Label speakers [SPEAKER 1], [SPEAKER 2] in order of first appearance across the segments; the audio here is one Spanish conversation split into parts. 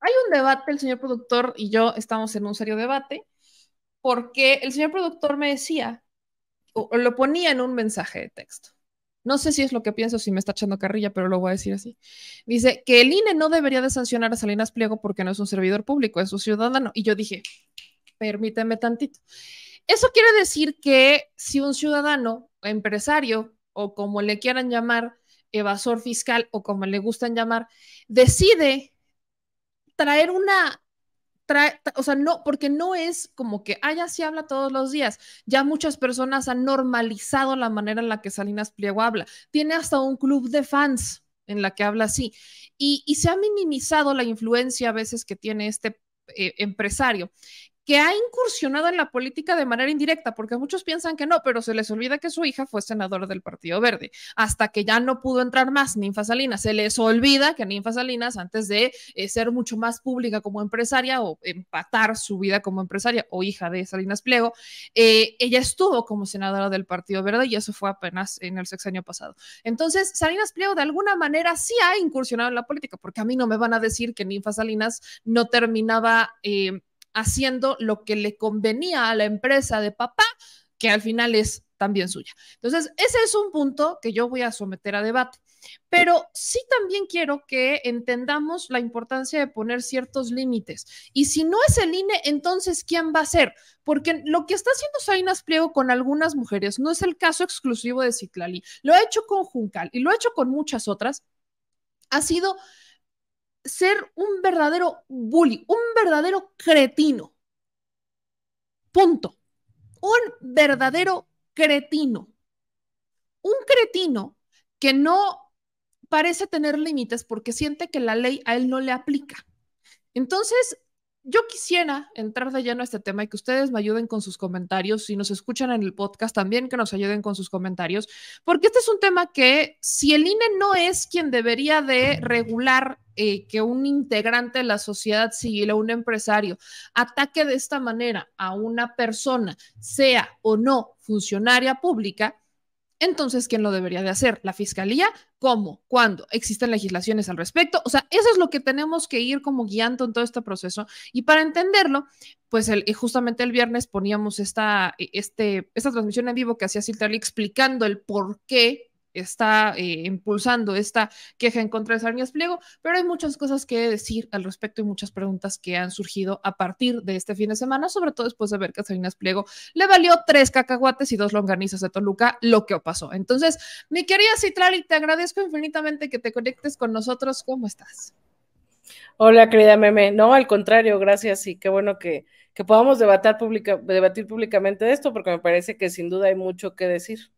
[SPEAKER 1] Hay un debate, el señor productor y yo estamos en un serio debate, porque el señor productor me decía, o, lo ponía en un mensaje de texto. No sé si es lo que pienso, si me está echando carrilla, pero lo voy a decir así. Dice que el INE no debería de sancionar a Salinas Pliego porque no es un servidor público, es un ciudadano. Y yo dije, permíteme tantito. Eso quiere decir que si un ciudadano, empresario o como le quieran llamar, evasor fiscal o como le gustan llamar, decide traer una o sea, no, porque no es como que, ah, ya sí habla todos los días. Ya muchas personas han normalizado la manera en la que Salinas Pliego habla. Tiene hasta un club de fans en la que habla así. Y, se ha minimizado la influencia a veces que tiene este eh, empresario, que ha incursionado en la política de manera indirecta, porque muchos piensan que no, pero se les olvida que su hija fue senadora del Partido Verde, hasta que ya no pudo entrar más Ninfa Salinas. Se les olvida que Ninfa Salinas, antes de eh, ser mucho más pública como empresaria o empatar su vida como empresaria o hija de Salinas Pliego, eh, ella estuvo como senadora del Partido Verde y eso fue apenas en el año pasado. Entonces, Salinas Pliego de alguna manera sí ha incursionado en la política, porque a mí no me van a decir que Ninfa Salinas no terminaba eh, haciendo lo que le convenía a la empresa de papá, que al final es también suya. Entonces, ese es un punto que yo voy a someter a debate. Pero sí también quiero que entendamos la importancia de poner ciertos límites. Y si no es el INE, entonces ¿quién va a ser? Porque lo que está haciendo Sainas Pliego con algunas mujeres no es el caso exclusivo de Citlali. Lo ha hecho con Juncal y lo ha hecho con muchas otras. Ha sido ser un verdadero bully, un verdadero cretino. Punto. Un verdadero cretino. Un cretino que no parece tener límites porque siente que la ley a él no le aplica. Entonces, yo quisiera entrar de lleno a este tema y que ustedes me ayuden con sus comentarios. Si nos escuchan en el podcast, también que nos ayuden con sus comentarios, porque este es un tema que si el INE no es quien debería de regular eh, que un integrante de la sociedad civil o un empresario ataque de esta manera a una persona, sea o no funcionaria pública, entonces, ¿quién lo debería de hacer? ¿La fiscalía? ¿Cómo? ¿Cuándo? ¿Existen legislaciones al respecto? O sea, eso es lo que tenemos que ir como guiando en todo este proceso. Y para entenderlo, pues el, eh, justamente el viernes poníamos esta, eh, este, esta transmisión en vivo que hacía Silterly explicando el por qué está eh, impulsando esta queja en contra de Sarnias Pliego, pero hay muchas cosas que decir al respecto y muchas preguntas que han surgido a partir de este fin de semana, sobre todo después de ver que a Pliego le valió tres cacahuates y dos longanizas de Toluca lo que pasó. Entonces, mi querida y te agradezco infinitamente que te conectes con nosotros. ¿Cómo estás?
[SPEAKER 2] Hola, querida meme. No, al contrario, gracias y qué bueno que, que podamos debatir públicamente de esto, porque me parece que sin duda hay mucho que decir.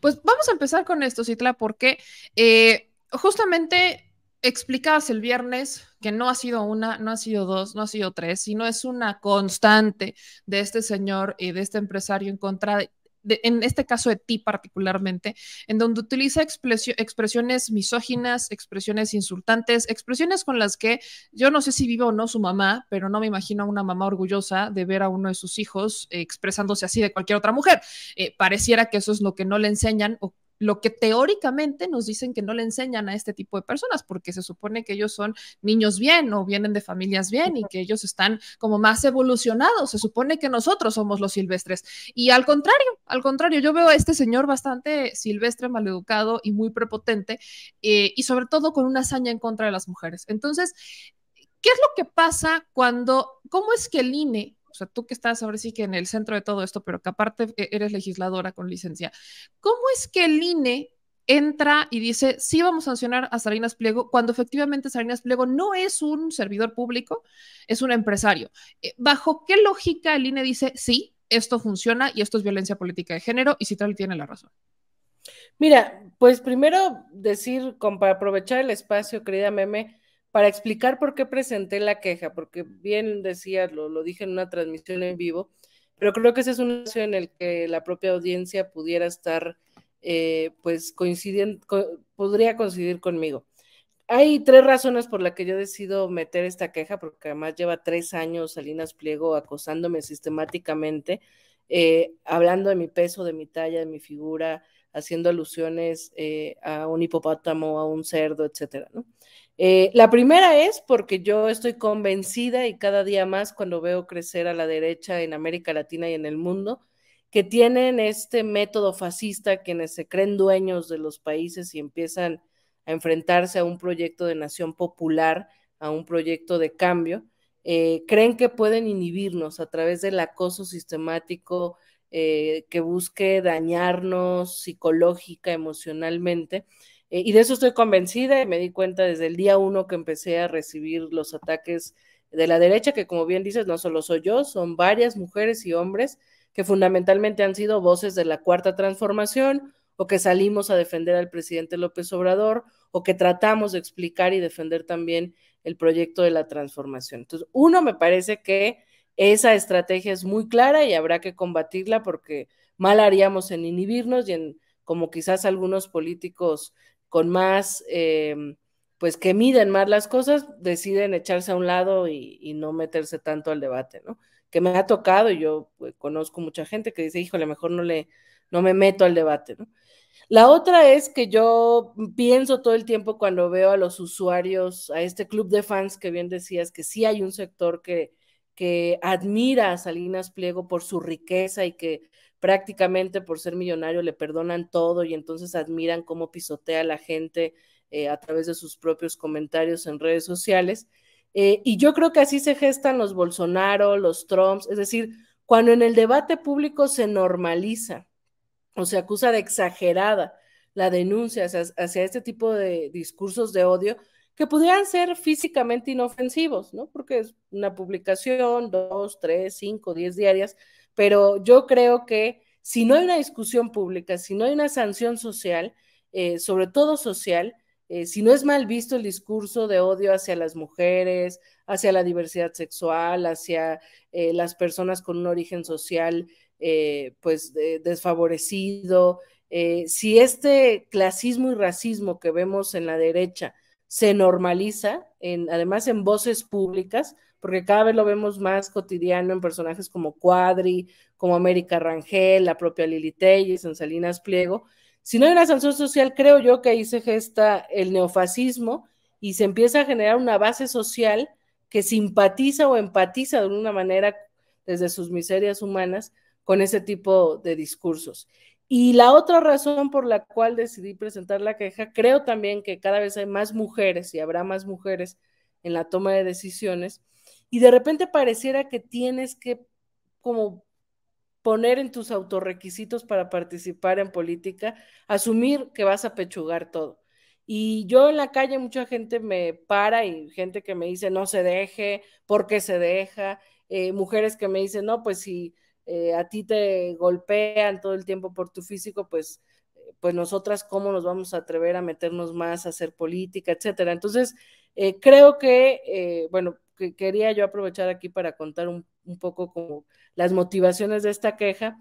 [SPEAKER 2] Pues
[SPEAKER 1] vamos a empezar con esto, Citla, porque eh, justamente explicabas el viernes que no ha sido una, no ha sido dos, no ha sido tres, sino es una constante de este señor y de este empresario en contra de en este caso de ti particularmente, en donde utiliza expresiones misóginas, expresiones insultantes, expresiones con las que yo no sé si vive o no su mamá, pero no me imagino a una mamá orgullosa de ver a uno de sus hijos eh, expresándose así de cualquier otra mujer. Eh, pareciera que eso es lo que no le enseñan o lo que teóricamente nos dicen que no le enseñan a este tipo de personas, porque se supone que ellos son niños bien o vienen de familias bien y que ellos están como más evolucionados. Se supone que nosotros somos los silvestres. Y al contrario, al contrario, yo veo a este señor bastante silvestre, maleducado y muy prepotente, eh, y sobre todo con una hazaña en contra de las mujeres. Entonces, ¿qué es lo que pasa cuando, cómo es que el INE o sea, tú que estás ahora sí que en el centro de todo esto, pero que aparte e, eres legisladora con licencia, ¿cómo es que el INE entra y dice, sí vamos a sancionar a Sarinas Pliego, cuando efectivamente Sarinas Pliego no es un servidor público, es un empresario. Eh, ¿Bajo qué lógica el INE dice, sí, esto funciona y esto es violencia política de género y si tal tiene la razón?
[SPEAKER 2] Mira, pues primero decir, para aprovechar el espacio, querida meme, para explicar por qué presenté la queja, porque bien decía, lo, dije en una transmisión en vivo, pero creo que ese es un espacio en el que la propia audiencia pudiera estar, eh, pues, coincidiendo, podría coincidir conmigo. Hay tres razones por las que yo decido meter esta queja, porque además lleva tres años Salinas Pliego acosándome sistemáticamente, eh, hablando de mi peso, de mi talla, de mi figura, haciendo alusiones eh, a un hipopótamo, a un cerdo, etcétera, ¿no? Eh, la primera es porque yo estoy convencida y cada día más cuando veo crecer a la derecha en América Latina y en el mundo, que tienen este método fascista, quienes se creen dueños de los países y empiezan a enfrentarse a un proyecto de nación popular, a un proyecto de cambio, eh, creen que pueden inhibirnos a través del acoso sistemático eh, que busque dañarnos psicológica, emocionalmente eh, y de eso estoy convencida y me di cuenta desde el día uno que empecé a recibir los ataques de la derecha, que como bien dices, no solo soy yo, son varias mujeres y hombres que fundamentalmente han sido voces de la cuarta transformación o que salimos a defender al presidente López Obrador o que tratamos de explicar y defender también el proyecto de la transformación. Entonces, uno, me parece que esa estrategia es muy clara y habrá que combatirla porque mal haríamos en inhibirnos y en, como quizás algunos políticos con más, em, pues que miden más las cosas, deciden echarse a un lado y, no meterse tanto al debate, ¿no? Que me ha tocado, yo pues, conozco mucha gente que dice, híjole, mejor no le, no me meto al debate, ¿no? La otra es que yo pienso todo el tiempo cuando veo a los usuarios, a este club de fans que bien decías, que sí hay un sector que, que admira a Salinas Pliego por su riqueza y que prácticamente por ser millonario le perdonan todo y entonces admiran cómo pisotea a la gente eh, a través de sus propios comentarios en redes sociales. Eh, y yo creo que así se gestan los Bolsonaro, los Trumps, es decir, cuando en el debate público se normaliza o se acusa de exagerada la denuncia hacia, hacia este tipo de discursos de odio, que pudieran ser físicamente inofensivos, ¿no? Porque es una publicación, dos, tres, cinco, diez diarias, pero yo creo que si no hay una discusión pública, si no hay una sanción social, eh, sobre todo social, eh, si no es mal visto el discurso de odio hacia las mujeres, hacia la diversidad sexual, hacia eh, las personas con un origen social pues desfavorecido, si este clasismo y racismo que vemos en la derecha se normaliza, además en voces públicas, porque cada vez lo vemos más cotidiano en personajes como Cuadri, como América Rangel, la propia Lili Telles, en Salinas Pliego. Si no hay una sanción social, creo yo que ahí se gesta el neofascismo y se empieza a generar una base social que simpatiza o empatiza de alguna manera desde sus miserias humanas con ese tipo de discursos. Y la otra razón por la cual decidí presentar la queja, creo también que cada vez hay más mujeres y habrá más mujeres en la toma de decisiones, y de repente pareciera que tienes que como poner en tus autorrequisitos para participar en política, asumir que vas a pechugar todo. Y yo en la calle mucha gente me para y gente que me dice no se deje, ¿por qué se deja? Eh, mujeres que me dicen, no, pues si eh, a ti te golpean todo el tiempo por tu físico, pues, eh, pues nosotras cómo nos vamos a atrever a meternos más a hacer política, etcétera. Entonces, creo que, bueno, que quería yo aprovechar aquí para contar un, poco como las motivaciones de esta queja.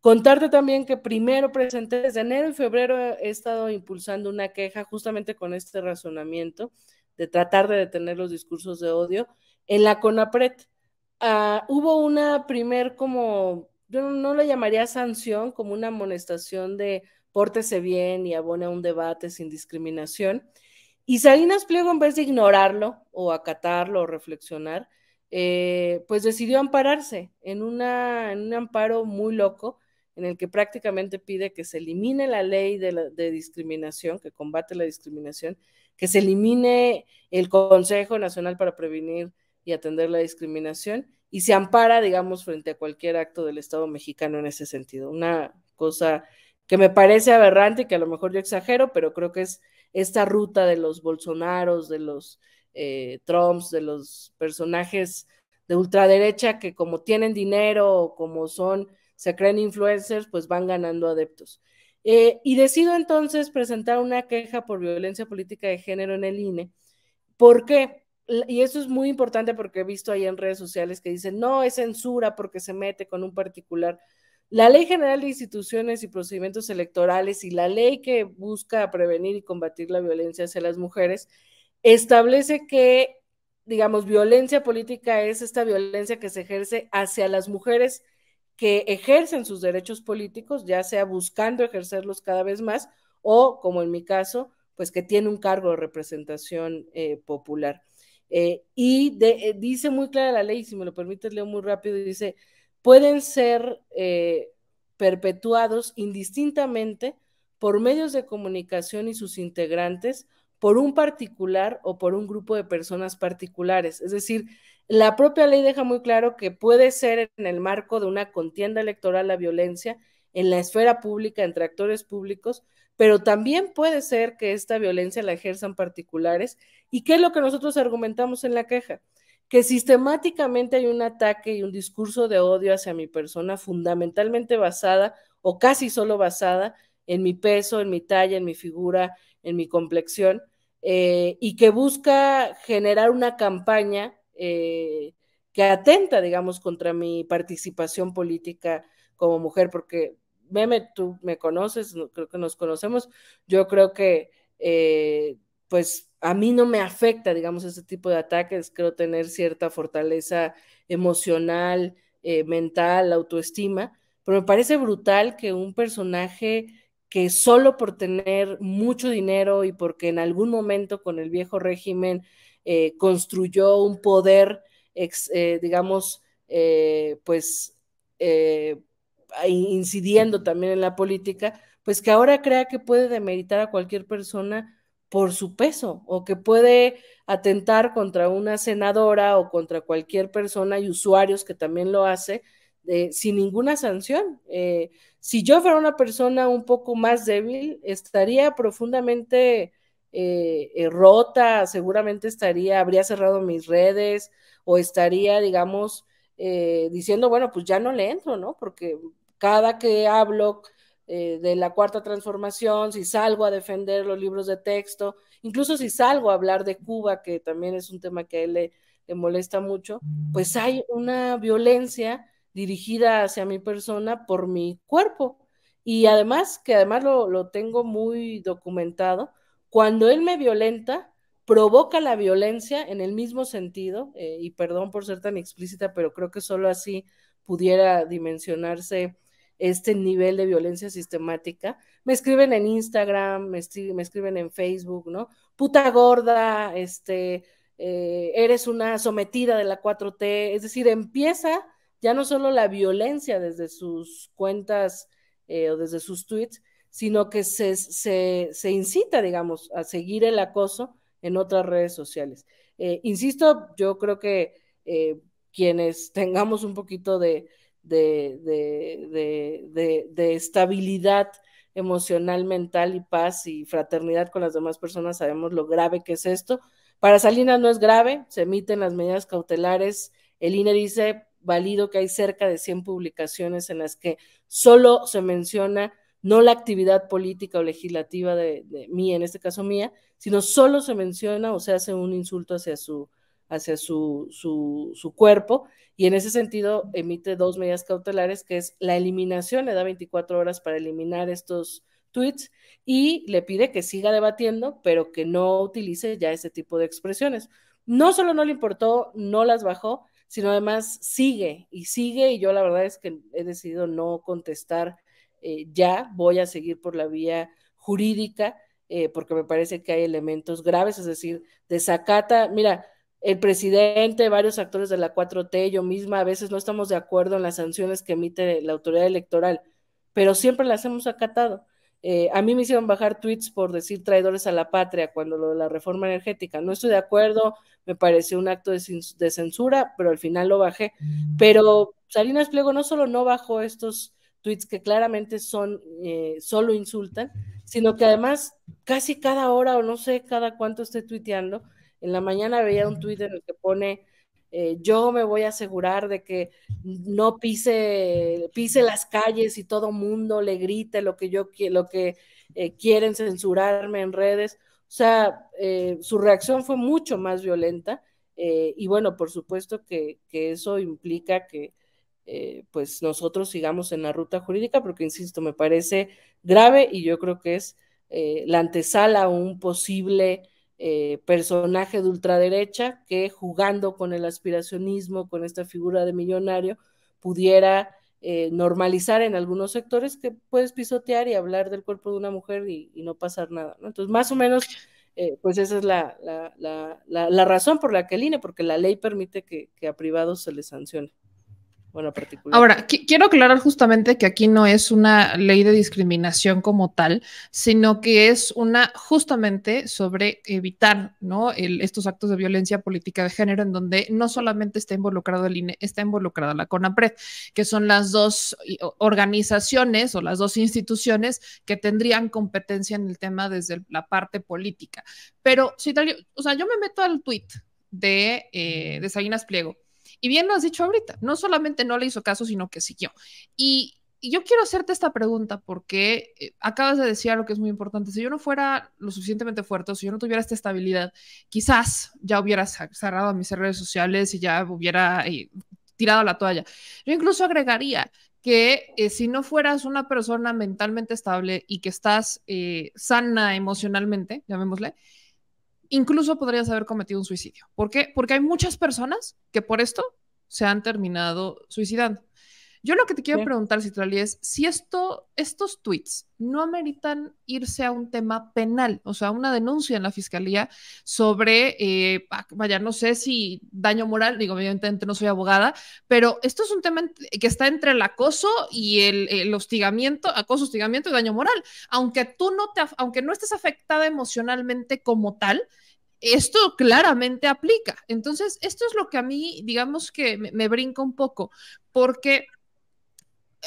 [SPEAKER 2] Contarte también que primero presenté desde enero y febrero he estado impulsando una queja justamente con este razonamiento de tratar de detener los discursos de odio en la CONAPRED. Ah, hubo una primer como, yo no, no la llamaría sanción, como una amonestación de pórtese bien y abone a un debate sin discriminación. Y Salinas Pliego, en vez de ignorarlo o acatarlo o reflexionar, eh, pues decidió ampararse en, en, un amparo muy loco en el que prácticamente pide que se elimine la ley de, discriminación, que combate la discriminación, que se elimine el Consejo Nacional para Prevenir y Atender la Discriminación y se ampara, digamos, frente a cualquier acto del Estado mexicano en ese sentido. Una cosa que me parece aberrante y que a lo mejor yo exagero, pero creo que es esta ruta de los Bolsonaros, de los eh, Trumps, de los personajes de ultraderecha que como tienen dinero o como son, se creen influencers, pues van ganando adeptos. Eh, y decido entonces presentar una queja por violencia política de género en el INE. ¿Por qué? Y eso es muy importante porque he visto ahí en redes sociales que dicen, no, es censura porque se mete con un particular. La Ley General de Instituciones y Procedimientos Electorales y la ley que busca prevenir y combatir la violencia hacia las mujeres establece que, digamos, violencia política es esta violencia que se ejerce hacia las mujeres que ejercen sus derechos políticos, ya sea buscando ejercerlos cada vez más o, como en mi caso, pues que tiene un cargo de representación eh, popular. Eh, y eh, dice muy clara la ley, si me lo permites, leo muy rápido, dice, pueden ser eh, perpetuados indistintamente por medios de comunicación y sus integrantes, por un particular o por un grupo de personas particulares. Es decir, la propia ley deja muy claro que puede ser en el marco de una contienda electoral la violencia en la esfera pública entre actores públicos, pero también puede ser que esta violencia la ejerzan particulares. ¿Y qué es lo que nosotros argumentamos en la queja? que sistemáticamente hay un ataque y un discurso de odio hacia mi persona fundamentalmente basada o casi solo basada en mi peso, en mi talla, en mi figura, en mi complexión, eh, y que busca generar una campaña eh, que atenta, digamos, contra mi participación política como mujer, porque Meme, tú me conoces, creo que nos conocemos, yo creo que... Eh, pues a mí no me afecta, digamos, este tipo de ataques, creo tener cierta fortaleza emocional, eh, mental, autoestima, pero me parece brutal que un personaje que solo por tener mucho dinero y porque en algún momento con el viejo régimen eh, construyó un poder, eh, digamos, pues incidiendo también en la política, pues que ahora crea que puede demeritar a cualquier persona por su peso o que puede atentar contra una senadora o contra cualquier persona y usuarios que también lo hace eh, sin ninguna sanción. Eh, si yo fuera una persona un poco más débil, estaría profundamente eh, rota, seguramente estaría, habría cerrado mis redes o estaría, digamos, diciendo, bueno, pues ya no le entro, ¿no? Porque cada que hablo eh, de la cuarta transformación, si salgo a defender los libros de texto, incluso si salgo a hablar de Cuba, que también es un tema que a él le, molesta mucho, pues hay una violencia dirigida hacia mi persona por mi cuerpo. Y además, que además lo, tengo muy documentado, cuando él me violenta, provoca la violencia en el mismo sentido, eh, y perdón por ser tan explícita, pero creo que solo así pudiera dimensionarse este nivel de violencia sistemática. Me escriben en Instagram, me, escriben, en Facebook, ¿no? Puta gorda, este, eh, eres una sometida de la 4T, es decir, empieza ya no solo la violencia desde sus cuentas eh, o desde sus tweets, sino que se, se, incita, digamos, a seguir el acoso en otras redes sociales. Eh, insisto, yo creo que quienes tengamos un poquito de, de, de, estabilidad emocional, mental y paz y fraternidad con las demás personas, sabemos lo grave que es esto. Para Salinas no es grave, se emiten las medidas cautelares. El INE dice, válido que hay cerca de 100 publicaciones en las que solo se menciona no la actividad política o legislativa de, de mía, en este caso mía, sino solo se menciona o se hace un insulto hacia su, hacia su, cuerpo y en ese sentido emite dos medidas cautelares, que es la eliminación, le da 24 horas para eliminar estos tweets y le pide que siga debatiendo, pero que no utilice ya ese tipo de expresiones. No solo no le importó, no las bajó, sino además sigue y sigue y yo la verdad es que he decidido no contestar eh, ya, voy a seguir por la vía jurídica. Eh, porque me parece que hay elementos graves, es decir, desacata, mira, el presidente, varios actores de la 4T, yo misma, a veces no estamos de acuerdo en las sanciones que emite la autoridad electoral, pero siempre las hemos acatado. Eh, a mí me hicieron bajar tweets por decir traidores a la patria cuando lo de la reforma energética. No estoy de acuerdo, me pareció un acto de, censura, pero al final lo bajé. Pero Salinas Pliego no solo no bajó estos tweets que claramente son, eh, solo insultan, sino que además casi cada hora o no sé cada cuánto esté tuiteando, en la mañana veía un tuit en el que pone, eh, yo me voy a asegurar de que no pise, pise las calles y todo mundo le grite lo que yo lo que eh, quieren censurarme en redes. O sea, eh, su reacción fue mucho más violenta y bueno, por supuesto que, eso implica que pues nosotros sigamos en la ruta jurídica porque, insisto, me parece grave y yo creo que es la antesala a un posible eh, personaje de ultraderecha que jugando con el aspiracionismo, con esta figura de millonario, pudiera eh, normalizar en algunos sectores que puedes pisotear y hablar del cuerpo de una mujer y, no pasar nada. Entonces, más o menos, eh, pues esa es la, razón por la que el INE, porque la ley permite que, que a privados se les sancione. Ahora,
[SPEAKER 1] quiero aclarar justamente que aquí no es una ley de discriminación como tal, sino que es una justamente sobre evitar estos actos de violencia política de género en donde no solamente está involucrado el INE, está involucrada la CONAPRED, que son las dos organizaciones o las dos instituciones que tendrían competencia en el tema desde la parte política. Pero, si, o sea, yo me meto al tweet de, eh, de Pliego y bien lo has dicho ahorita, no solamente no le hizo caso, sino que siguió. Y, yo quiero hacerte esta pregunta porque eh, acabas de decir algo que es muy importante. Si yo no fuera lo suficientemente fuerte, si yo no tuviera esta estabilidad, quizás ya hubiera cerrado mis redes sociales y ya hubiera eh, tirado la toalla. Yo incluso agregaría que eh, si no fueras una persona mentalmente estable y que estás sana emocionalmente, llamémosle, incluso podrías haber cometido un suicidio. ¿Por qué? Porque hay muchas personas que por esto se han terminado suicidando. Yo lo que te quiero preguntar, Citrali, es si esto, estos tweets no ameritan irse a un tema penal, o sea, una denuncia en la fiscalía sobre, eh, ah, vaya, no sé si daño moral, digo, evidentemente no soy abogada, pero esto es un tema que está entre el acoso y el, hostigamiento, acoso, hostigamiento y daño moral. Aunque tú no te, aunque no estés afectada emocionalmente como tal, esto claramente aplica. Entonces, esto es lo que a mí, digamos que me brinca un poco, porque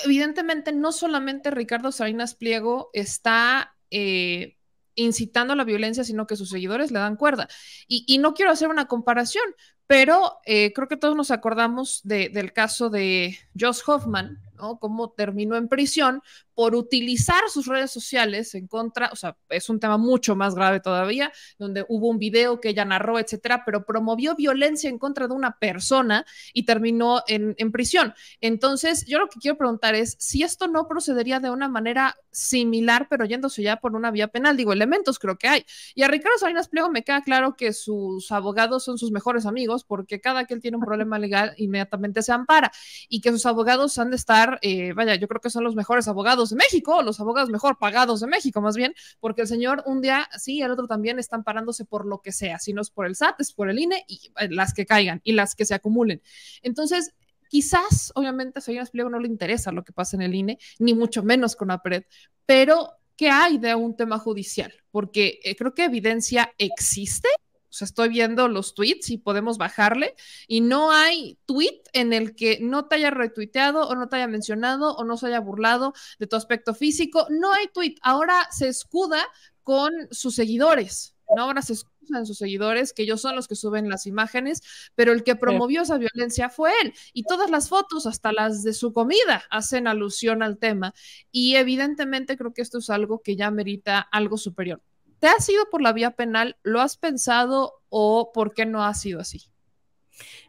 [SPEAKER 1] evidentemente no solamente Ricardo Salinas Pliego está eh, incitando a la violencia, sino que sus seguidores le dan cuerda. Y, no quiero hacer una comparación, pero eh, creo que todos nos acordamos del caso de Josh Hoffman, ¿no? Cómo terminó en prisión por utilizar sus redes sociales en contra, o sea, es un tema mucho más grave todavía, donde hubo un video que ella narró, etcétera, pero promovió violencia en contra de una persona y terminó en, prisión. Entonces, yo lo que quiero preguntar es si esto no procedería de una manera similar, pero yéndose ya por una vía penal. Digo, elementos creo que hay. Y a Ricardo Salinas Pliego me queda claro que sus abogados son sus mejores amigos, porque cada que él tiene un problema legal, inmediatamente se ampara y que sus abogados han de estar, eh, vaya, yo creo que son los mejores abogados de México, los abogados mejor pagados de México, más bien, porque el señor un día sí el otro también están parándose por lo que sea, si no es por el SAT, es por el INE y eh, las que caigan y las que se acumulen. Entonces, quizás, obviamente, a Fayón Espliego no le interesa lo que pasa en el INE, ni mucho menos con APRED, pero ¿qué hay de un tema judicial? Porque eh, creo que evidencia existe o sea, estoy viendo los tweets y podemos bajarle. Y no hay tweet en el que no te haya retuiteado o no te haya mencionado o no se haya burlado de tu aspecto físico. No hay tweet. Ahora se escuda con sus seguidores. Ahora se en sus seguidores que ellos son los que suben las imágenes, pero el que promovió esa violencia fue él. Y todas las fotos, hasta las de su comida, hacen alusión al tema. Y evidentemente creo que esto es algo que ya merita algo superior. ¿Te has ido por la vía penal? ¿Lo has pensado o por qué no ha sido así?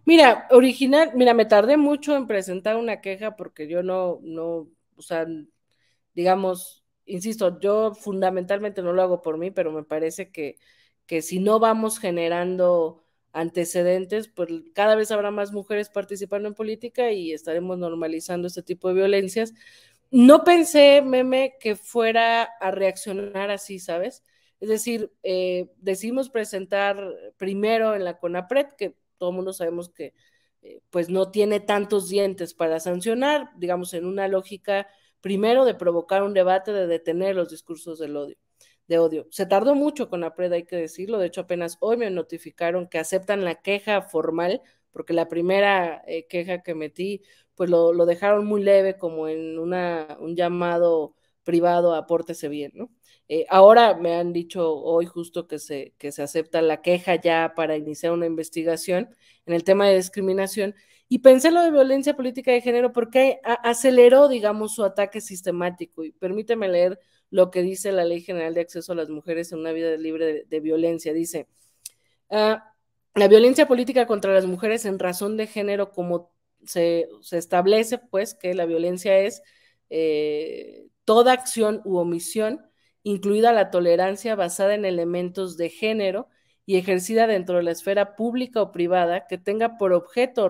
[SPEAKER 2] Mira, original, mira, me tardé mucho en presentar una queja porque yo no, no, o sea, digamos, insisto, yo fundamentalmente no lo hago por mí, pero me parece que, que si no vamos generando antecedentes, pues cada vez habrá más mujeres participando en política y estaremos normalizando este tipo de violencias. No pensé, meme, que fuera a reaccionar así, ¿sabes? Es decir, eh, decimos presentar primero en la CONAPRED, que todo el mundo sabemos que eh, pues no tiene tantos dientes para sancionar, digamos, en una lógica primero de provocar un debate, de detener los discursos del odio. De odio. Se tardó mucho con la hay que decirlo. De hecho, apenas hoy me notificaron que aceptan la queja formal, porque la primera eh, queja que metí, pues lo, dejaron muy leve, como en una, un llamado privado a bien, ¿no? Eh, ahora me han dicho hoy justo que se, que se acepta la queja ya para iniciar una investigación en el tema de discriminación. Y pensé lo de violencia política de género porque aceleró, digamos, su ataque sistemático. Y permíteme leer lo que dice la Ley General de Acceso a las Mujeres en una vida libre de, violencia. Dice, ah, la violencia política contra las mujeres en razón de género, como se, establece, pues, que la violencia es eh, toda acción u omisión incluida la tolerancia basada en elementos de género y ejercida dentro de la esfera pública o privada que tenga por objeto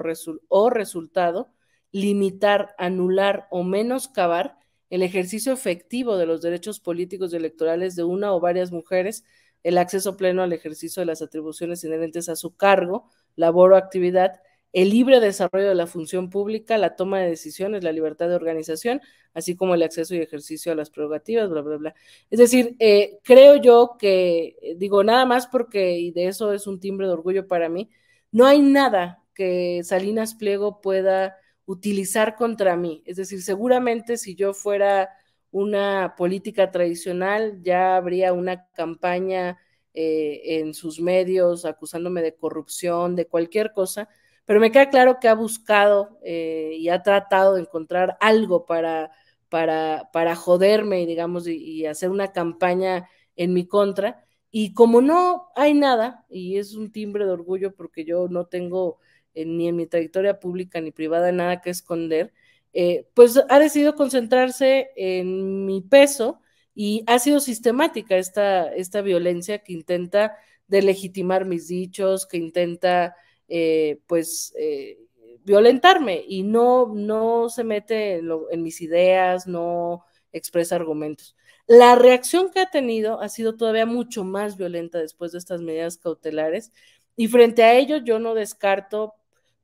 [SPEAKER 2] o, resultado limitar, anular o menoscabar el ejercicio efectivo de los derechos políticos y electorales de una o varias mujeres, el acceso pleno al ejercicio de las atribuciones inherentes a su cargo, labor o actividad, el libre desarrollo de la función pública, la toma de decisiones, la libertad de organización, así como el acceso y ejercicio a las prerrogativas, bla, bla, bla. Es decir, eh, creo yo que, eh, digo, nada más porque, y de eso es un timbre de orgullo para mí, no hay nada que Salinas Pliego pueda utilizar contra mí. Es decir, seguramente si yo fuera una política tradicional, ya habría una campaña eh, en sus medios acusándome de corrupción, de cualquier cosa, pero me queda claro que ha buscado eh, y ha tratado de encontrar algo para, para, para joderme, digamos, y, hacer una campaña en mi contra. Y como no hay nada, y es un timbre de orgullo porque yo no tengo eh, ni en mi trayectoria pública ni privada nada que esconder, eh, pues ha decidido concentrarse en mi peso y ha sido sistemática esta, esta violencia que intenta delegitimar mis dichos, que intenta eh, pues eh, violentarme y no, no se mete en, mis ideas, no expresa argumentos. La reacción que ha tenido ha sido todavía mucho más violenta después de estas medidas cautelares y frente a ello yo no descarto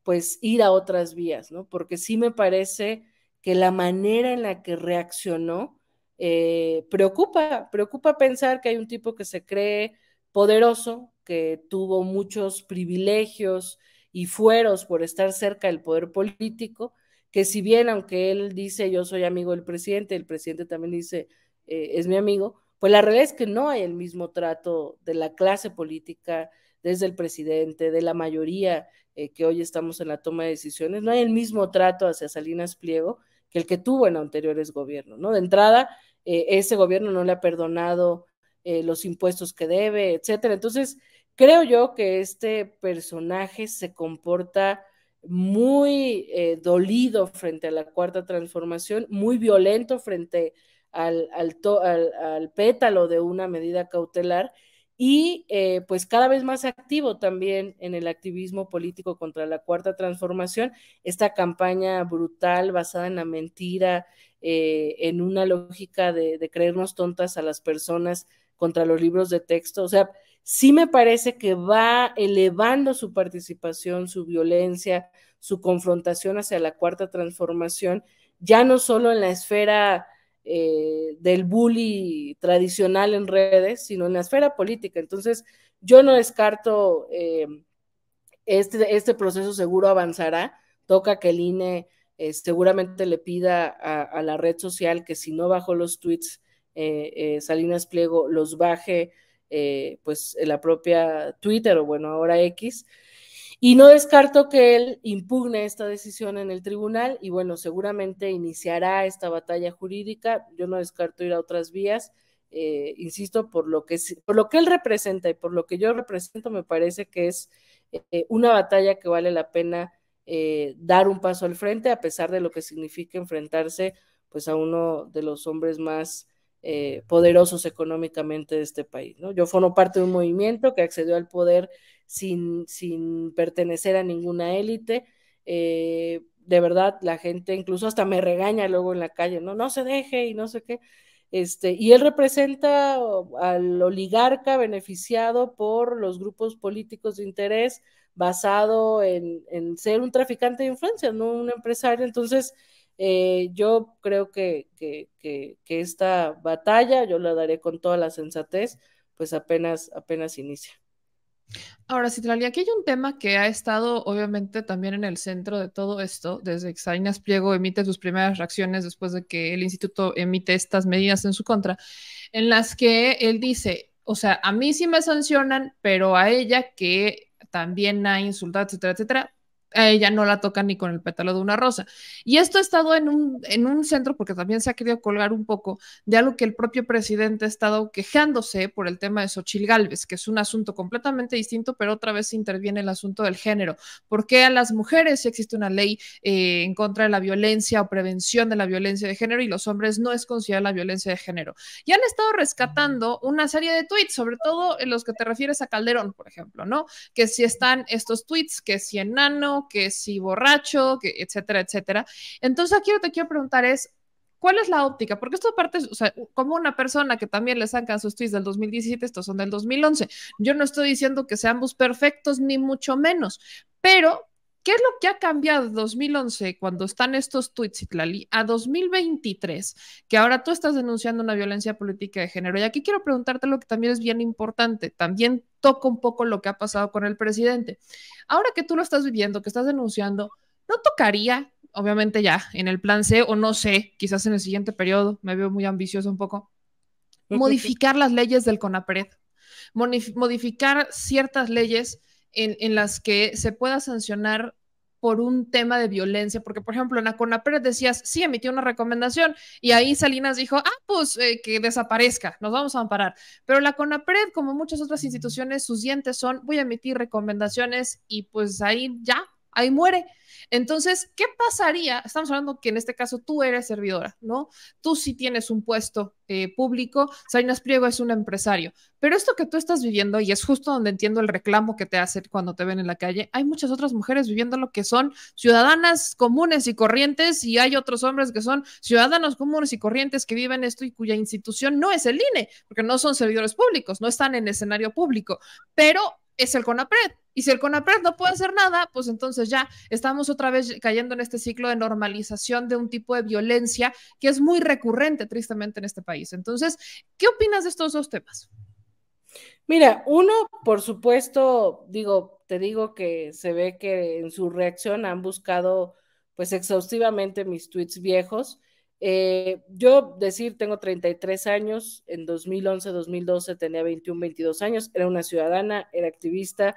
[SPEAKER 2] pues ir a otras vías, ¿no? Porque sí me parece que la manera en la que reaccionó eh, preocupa, preocupa pensar que hay un tipo que se cree poderoso, que tuvo muchos privilegios y fueros por estar cerca del poder político, que si bien aunque él dice yo soy amigo del presidente, el presidente también dice eh, es mi amigo, pues la realidad es que no hay el mismo trato de la clase política, desde el presidente, de la mayoría eh, que hoy estamos en la toma de decisiones, no hay el mismo trato hacia Salinas Pliego que el que tuvo en anteriores gobiernos, ¿no? De entrada, eh, ese gobierno no le ha perdonado los impuestos que debe, etcétera. Entonces, Creo yo que este personaje se comporta muy eh, dolido frente a la cuarta transformación, muy violento frente al, pétalo de una medida cautelar y eh, pues cada vez más activo también en el activismo político contra la cuarta transformación, esta campaña brutal basada en la mentira, eh, en una lógica de, de, creernos tontas a las personas contra los libros de texto, o sea, sí me parece que va elevando su participación, su violencia, su confrontación hacia la cuarta transformación, ya no solo en la esfera eh, del bully tradicional en redes, sino en la esfera política. Entonces, yo no descarto eh, este, este, proceso seguro avanzará. Toca que el INE eh, seguramente le pida a, a, la red social que si no bajó los tweets, Salinas Pliego los baje eh, pues eh, la propia Twitter o bueno, ahora X. Y no descarto que él impugne esta decisión en el tribunal y bueno, seguramente iniciará esta batalla jurídica. Yo no descarto ir a otras vías. Eh, insisto, por lo, que, por lo que él representa y por lo que yo represento, me parece que es una batalla que vale la pena dar un paso al frente, a pesar de lo que significa enfrentarse pues a uno de los hombres más eh, poderosos económicamente de este país. ¿no? Yo formo parte de un movimiento que accedió al poder sin, sin pertenecer a ninguna élite. Eh, de verdad, la gente incluso hasta me regaña luego en la calle, no, no se deje y no sé qué. Este, y él representa oh, al oligarca beneficiado por los grupos políticos de interés basado en, en ser un traficante de influencia, no un empresario. Entonces, eh, yo creo que, que, que, esta batalla, yo la daré con toda la sensatez, pues apenas, apenas inicia.
[SPEAKER 1] Ahora, Citlali, aquí hay un tema que ha estado obviamente también en el centro de todo esto, desde que Salinas Pliego emite sus primeras reacciones después de que el instituto emite estas medidas en su contra, en las que él dice, o sea, a mí sí me sancionan, pero a ella que también ha insultado, etcétera, etcétera, a ella no la toca ni con el pétalo de una rosa. Y esto ha estado en un, en un centro, porque también se ha querido colgar un poco de algo que el propio presidente ha estado quejándose por el tema de Sochil Gálvez, que es un asunto completamente distinto, pero otra vez interviene el asunto del género. porque a las mujeres existe una ley eh, en contra de la violencia o prevención de la violencia de género y los hombres no es considerada la violencia de género? Y han estado rescatando una serie de tweets, sobre todo en los que te refieres a Calderón, por ejemplo, ¿no? Que si están estos tweets, que si enano, que si borracho, que etcétera, etcétera. Entonces aquí lo que te quiero preguntar es, ¿Cuál es la óptica? Porque esto partes como una persona que también le sacan sus tweets del 2017, estos son del 2011. Yo no estoy diciendo que seamos perfectos, ni mucho menos, pero ¿qué es lo que ha cambiado 2011 cuando están estos tweets, Itlali, a 2023, que ahora tú estás denunciando una violencia política de género? Y aquí quiero preguntarte lo que también es bien importante, también toca un poco lo que ha pasado con el presidente. Ahora que tú lo estás viviendo, que estás denunciando, ¿no tocaría, obviamente ya, en el plan C o no sé, quizás en el siguiente periodo, me veo muy ambicioso un poco,
[SPEAKER 2] modificar
[SPEAKER 1] las leyes del CONAPRED, modificar ciertas leyes en, en las que se pueda sancionar por un tema de violencia, porque por ejemplo en CONAPRED decías, sí, emitió una recomendación y ahí Salinas dijo, ah, pues eh, que desaparezca, nos vamos a amparar. Pero la CONAPRED, como muchas otras instituciones, sus dientes son, voy a emitir recomendaciones y pues ahí ya ahí muere. Entonces, ¿qué pasaría? Estamos hablando que en este caso tú eres servidora, ¿no? Tú sí tienes un puesto eh, público, sainas Priego es un empresario, pero esto que tú estás viviendo, y es justo donde entiendo el reclamo que te hacen cuando te ven en la calle, hay muchas otras mujeres viviendo lo que son ciudadanas comunes y corrientes, y hay otros hombres que son ciudadanos comunes y corrientes que viven esto y cuya institución no es el INE, porque no son servidores públicos, no están en escenario público, pero es el CONAPRED, y si el CONAPRED no puede hacer nada, pues entonces ya estamos otra vez cayendo en este ciclo de normalización de un tipo de violencia que es muy recurrente, tristemente, en este país. Entonces, ¿qué opinas de estos dos temas?
[SPEAKER 2] Mira, uno, por supuesto, digo, te digo que se ve que en su reacción han buscado pues exhaustivamente mis tweets viejos. Eh, yo decir, tengo 33 años, en 2011, 2012 tenía 21, 22 años, era una ciudadana, era activista,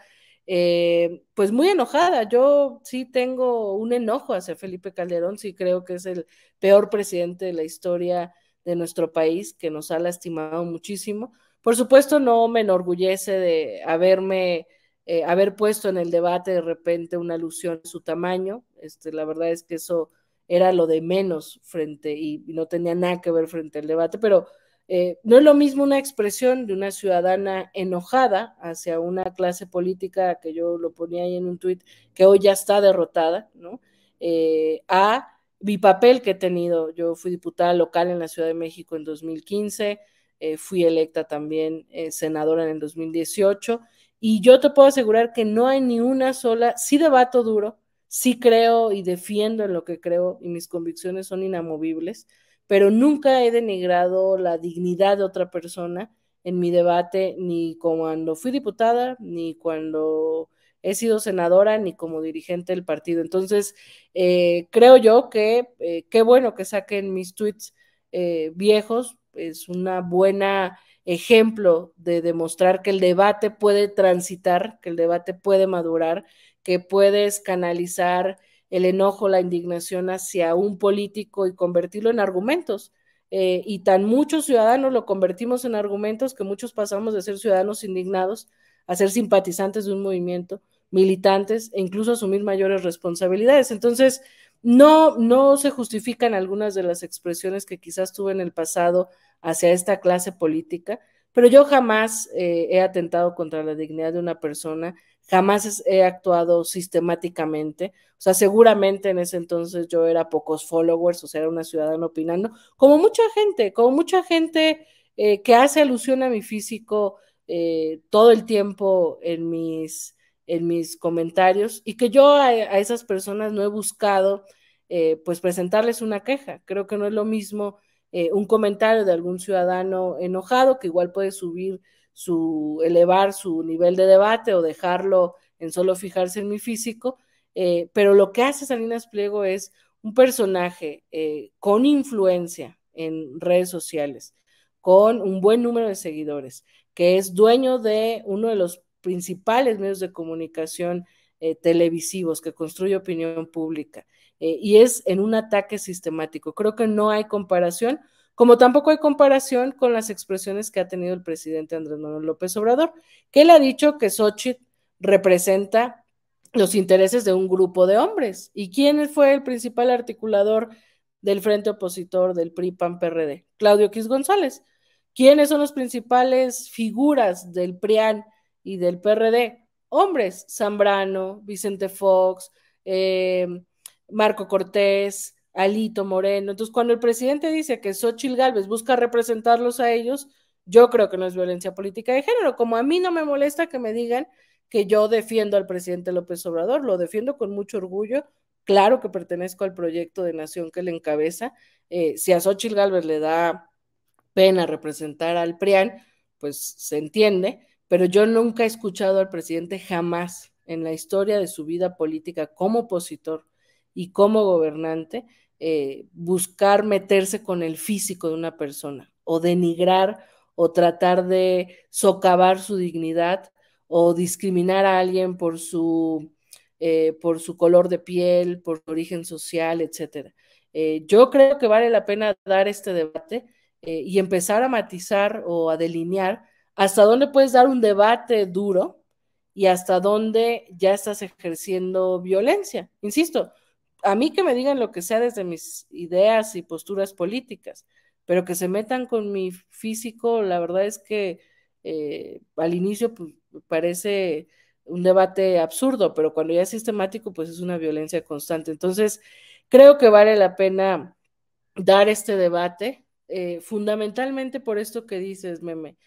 [SPEAKER 2] eh, pues muy enojada. Yo sí tengo un enojo hacia Felipe Calderón, sí creo que es el peor presidente de la historia de nuestro país, que nos ha lastimado muchísimo. Por supuesto, no me enorgullece de haberme, eh, haber puesto en el debate de repente una alusión a su tamaño. Este, la verdad es que eso era lo de menos frente y no tenía nada que ver frente al debate, pero eh, no es lo mismo una expresión de una ciudadana enojada hacia una clase política, que yo lo ponía ahí en un tuit, que hoy ya está derrotada, ¿no? Eh, a mi papel que he tenido. Yo fui diputada local en la Ciudad de México en 2015, eh, fui electa también senadora en el 2018, y yo te puedo asegurar que no hay ni una sola, sí debato duro, sí creo y defiendo en lo que creo y mis convicciones son inamovibles, pero nunca he denigrado la dignidad de otra persona en mi debate, ni cuando fui diputada, ni cuando he sido senadora, ni como dirigente del partido. Entonces, eh, creo yo que eh, qué bueno que saquen mis tweets eh, viejos, es un buena ejemplo de demostrar que el debate puede transitar, que el debate puede madurar, que puedes canalizar el enojo, la indignación hacia un político y convertirlo en argumentos. Eh, y tan muchos ciudadanos lo convertimos en argumentos que muchos pasamos de ser ciudadanos indignados a ser simpatizantes de un movimiento, militantes e incluso asumir mayores responsabilidades. Entonces, no, no se justifican algunas de las expresiones que quizás tuve en el pasado hacia esta clase política. Pero yo jamás eh, he atentado contra la dignidad de una persona, jamás he actuado sistemáticamente. O sea, seguramente en ese entonces yo era pocos followers, o sea, era una ciudadana opinando, como mucha gente, como mucha gente eh, que hace alusión a mi físico eh, todo el tiempo en mis, en mis comentarios y que yo a, esas personas no he buscado pues presentarles una queja. Creo que no es lo mismo eh, un comentario de algún ciudadano enojado que igual puede subir su, elevar su nivel de debate o dejarlo en solo fijarse en mi físico, eh, pero lo que hace Salinas Pliego es un personaje eh, con influencia en redes sociales, con un buen número de seguidores, que es dueño de uno de los principales medios de comunicación televisivos que construye opinión pública eh, y es en un ataque sistemático. Creo que no hay comparación, como tampoco hay comparación con las expresiones que ha tenido el presidente Andrés Manuel López Obrador, que él ha dicho que Xochitl representa los intereses de un grupo de hombres. ¿Y quién fue el principal articulador del frente opositor del PRI-PAN-PRD? Claudio Quis González. ¿Quiénes son las principales figuras del PRIAN y del PRD? Hombres, Zambrano, Vicente Fox, eh, Marco Cortés, Alito Moreno. Entonces, cuando el presidente dice que Xochitl Gálvez busca representarlos a ellos, yo creo que no es violencia política de género. Como a mí no me molesta que me digan que yo defiendo al presidente López Obrador, lo defiendo con mucho orgullo. Claro que pertenezco al proyecto de nación que le encabeza. Eh, si a Xochitl Gálvez le da pena representar al PRIAN, pues se entiende, pero yo nunca he escuchado al presidente jamás en la historia de su vida política como opositor y como gobernante eh, buscar meterse con el físico de una persona o denigrar o tratar de socavar su dignidad o discriminar a alguien por su, eh, por su color de piel, por su origen social, etc. Eh, yo creo que vale la pena dar este debate y empezar a matizar o a delinear hasta dónde puedes dar un debate duro y hasta dónde ya estás ejerciendo violencia. Insisto, a mí que me digan lo que sea desde mis ideas y posturas políticas, pero que se metan con mi físico, la verdad es que eh, al inicio pues, parece un debate absurdo, pero cuando ya es sistemático, pues es una violencia constante. Entonces, creo que vale la pena dar este debate, eh, fundamentalmente por esto que dices, Meme.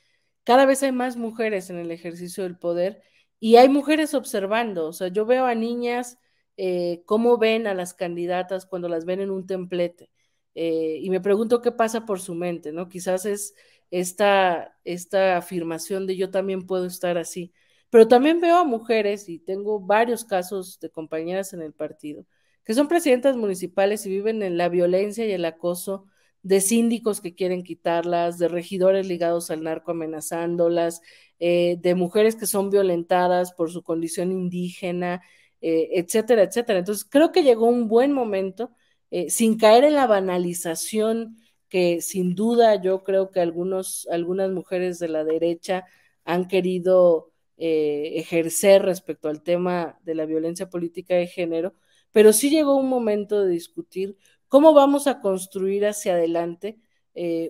[SPEAKER 2] Cada vez hay más mujeres en el ejercicio del poder y hay mujeres observando, o sea, yo veo a niñas eh, cómo ven a las candidatas cuando las ven en un templete. Eh, y me pregunto qué pasa por su mente, ¿no? Quizás es esta, esta afirmación de yo también puedo estar así. Pero también veo a mujeres, y tengo varios casos de compañeras en el partido, que son presidentas municipales y viven en la violencia y el acoso de síndicos que quieren quitarlas, de regidores ligados al narco amenazándolas, eh, de mujeres que son violentadas por su condición indígena, eh, etcétera, etcétera. Entonces, creo que llegó un buen momento, eh, sin caer en la banalización que sin duda yo creo que algunos, algunas mujeres de la derecha han querido eh, ejercer respecto al tema de la violencia política de género, pero sí llegó un momento de discutir cómo vamos a construir hacia adelante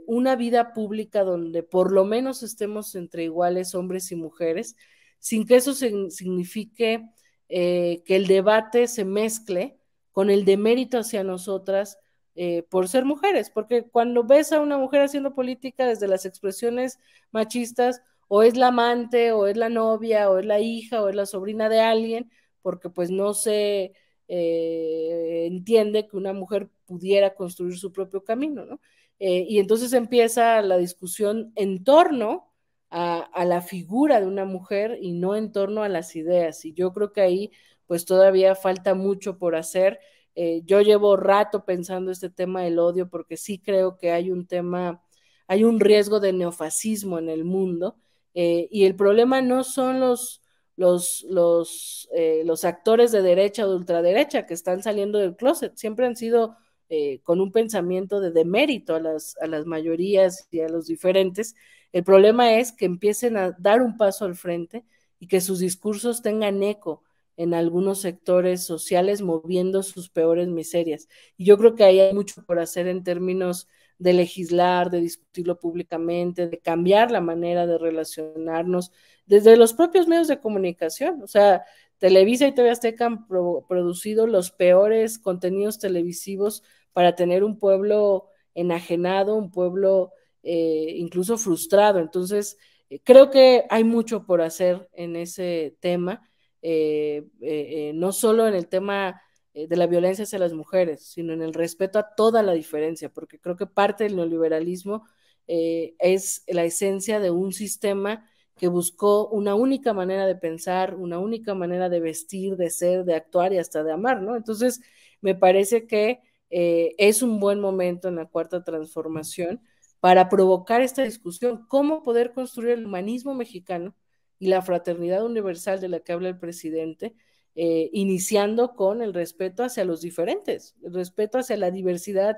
[SPEAKER 2] una vida pública donde por lo menos estemos entre iguales hombres y mujeres, sin que eso signifique eh, que el debate se mezcle con el demérito hacia nosotras eh, por ser mujeres, porque cuando ves a una mujer haciendo política desde las expresiones machistas, o es la amante, o es la novia, o es la hija, o es la sobrina de alguien, porque pues no se eh, entiende que una mujer pudiera construir su propio camino, ¿no? y entonces empieza la discusión en torno a, la figura de una mujer y no en torno a las ideas. Y yo creo que ahí pues todavía falta mucho por hacer. Eh, yo llevo rato pensando este tema del odio porque sí creo que hay un tema, hay un riesgo de neofascismo en el mundo eh, y el problema no son los... Eh, los, actores de derecha o de ultraderecha que están saliendo del closet siempre han sido con un pensamiento de demérito a las, a las mayorías y a los diferentes, el problema es que empiecen a dar un paso al frente y que sus discursos tengan eco en algunos sectores sociales moviendo sus peores miserias. Y yo creo que ahí hay mucho por hacer en términos de legislar, de discutirlo públicamente, de cambiar la manera de relacionarnos desde los propios medios de comunicación. O sea, Televisa y TV Azteca han producido los peores contenidos televisivos para tener un pueblo enajenado, un pueblo eh, incluso frustrado. Entonces, eh, creo que hay mucho por hacer en ese tema, eh, no solo en el tema de la violencia hacia las mujeres, sino en el respeto a toda la diferencia, porque creo que parte del neoliberalismo es la esencia de un sistema que buscó una única manera de pensar, una única manera de vestir, de ser, de actuar y hasta de amar, Entonces, me parece que es un buen momento en la cuarta transformación para provocar esta discusión, cómo poder construir el humanismo mexicano y la fraternidad universal de la que habla el presidente, eh, iniciando con el respeto hacia los diferentes, el respeto hacia la diversidad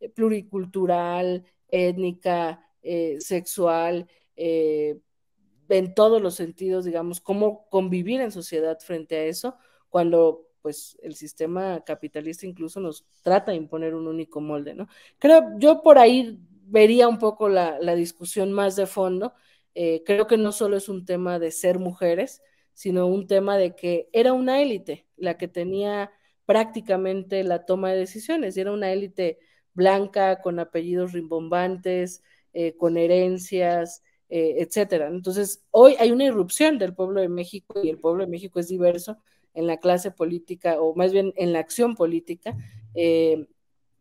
[SPEAKER 2] eh, pluricultural, étnica, eh, sexual, en todos los sentidos, digamos, cómo convivir en sociedad frente a eso, cuando pues el sistema capitalista incluso nos trata de imponer un único molde, ¿no? Creo, yo por ahí vería un poco la, discusión más de fondo. Eh, creo que no solo es un tema de ser mujeres, sino un tema de que era una élite la que tenía prácticamente la toma de decisiones, y era una élite blanca, con apellidos rimbombantes, eh, con herencias, eh, etcétera. Entonces, hoy hay una irrupción del pueblo de México y el pueblo de México es diverso en la clase política, o más bien en la acción política, eh,